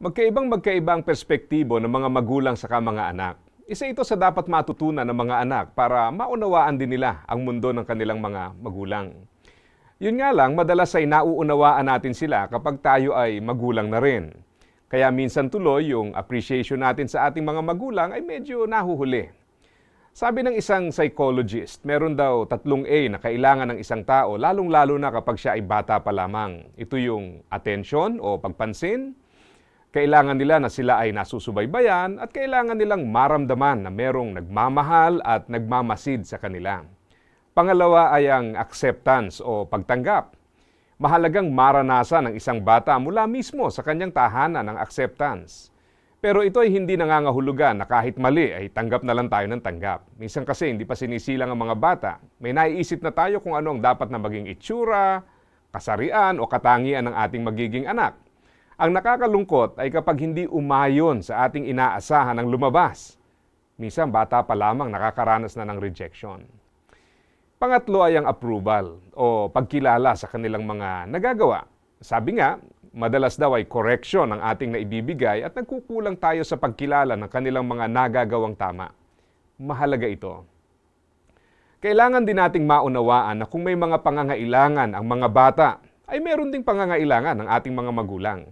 Magkaibang magkaibang perspektibo ng mga magulang sa mga anak. Isa ito sa dapat matutunan ng mga anak para maunawaan din nila ang mundo ng kanilang mga magulang. Yun nga lang, madalas ay nauunawaan natin sila kapag tayo ay magulang na rin. Kaya minsan tuloy yung appreciation natin sa ating mga magulang ay medyo nahuhuli. Sabi ng isang psychologist, meron daw tatlong A na kailangan ng isang tao, lalong-lalo na kapag siya ay bata pa lamang. Ito yung attention o pagpansin, kailangan nila na sila ay nasusubaybayan at kailangan nilang maramdaman na merong nagmamahal at nagmamasid sa kanila. Pangalawa ay ang acceptance o pagtanggap. Mahalagang maranasan ng isang bata mula mismo sa kanyang tahanan ng acceptance. Pero ito ay hindi nangangahulugan na kahit mali ay tanggap na lang tayo ng tanggap. Minsan kasi hindi pa sinisilang ang mga bata. May naiisip na tayo kung ano ang dapat na maging itsura, kasarian o katangian ng ating magiging anak. Ang nakakalungkot ay kapag hindi umayon sa ating inaasahan ang lumabas. Minsan bata pa lamang nakakaranas na ng rejection. Pangatlo ay ang approval o pagkilala sa kanilang mga nagagawa. Sabi nga, madalas daw ay correction ang ating naibibigay at nagkukulang tayo sa pagkilala ng kanilang mga nagagawang tama. Mahalaga ito. Kailangan din nating maunawaan na kung may mga pangangailangan ang mga bata, ay meron ding pangangailangan ng ating mga magulang.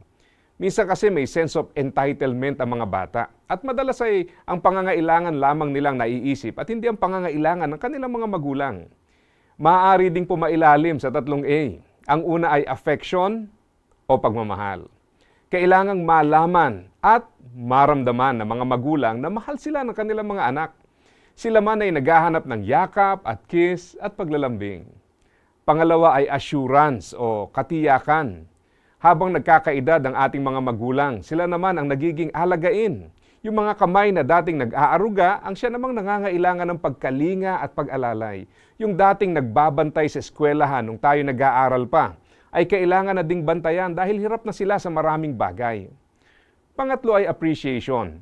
Minsan kasi may sense of entitlement ang mga bata at madalas ay ang pangangailangan lamang nilang naiisip at hindi ang pangangailangan ng kanilang mga magulang. Maaari ding pumailalim sa tatlong A. Ang una ay affection o pagmamahal. Kailangang malaman at maramdaman ng mga magulang na mahal sila ng kanilang mga anak. Sila man ay naghahanap ng yakap at kiss at paglalambing. Pangalawa ay assurance o katiyakan habang nagkakaedad ang ating mga magulang, sila naman ang nagiging alagain. Yung mga kamay na dating nag-aaruga ang siya namang nangangailangan ng pagkalinga at pag-alalay. Yung dating nagbabantay sa eskwelahan nung tayo nag-aaral pa ay kailangan na ding bantayan dahil hirap na sila sa maraming bagay. Pangatlo ay appreciation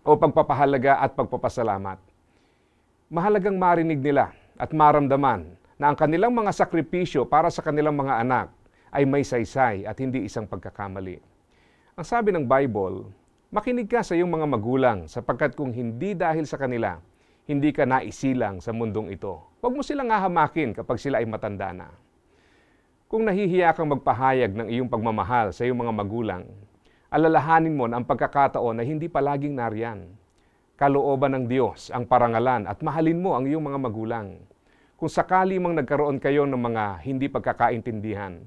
o pagpapahalaga at pagpapasalamat. Mahalagang marinig nila at maramdaman na ang kanilang mga sakripisyo para sa kanilang mga anak ay may saysay at hindi isang pagkakamali. Ang sabi ng Bible, makinig ka sa iyong mga magulang sapagkat kung hindi dahil sa kanila, hindi ka naisilang sa mundong ito. Huwag mo silang hahamakin kapag sila ay matanda na. Kung nahihiya kang magpahayag ng iyong pagmamahal sa iyong mga magulang, alalahanin mo na ang pagkakataon na hindi palaging nariyan. Kalooban ng Diyos ang parangalan at mahalin mo ang iyong mga magulang. Kung sakali mang nagkaroon kayo ng mga hindi pagkakaintindihan,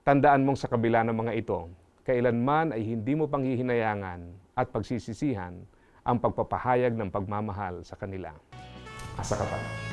Tandaan mong sa kabila ng mga ito, kailanman ay hindi mo panghihinayangan at pagsisisihan ang pagpapahayag ng pagmamahal sa kanila. Asa ka pa.